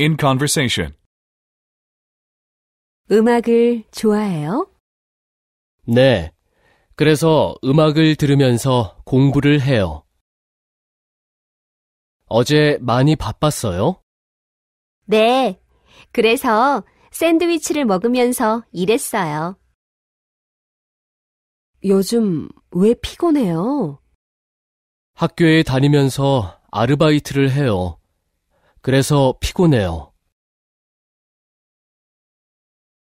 In conversation. 음악을 좋아해요? 네. 그래서 음악을 들으면서 공부를 해요. 어제 많이 바빴어요? 네. 그래서 샌드위치를 먹으면서 일했어요. 요즘 왜 피곤해요? 학교에 다니면서 아르바이트를 해요. 그래서 피곤해요.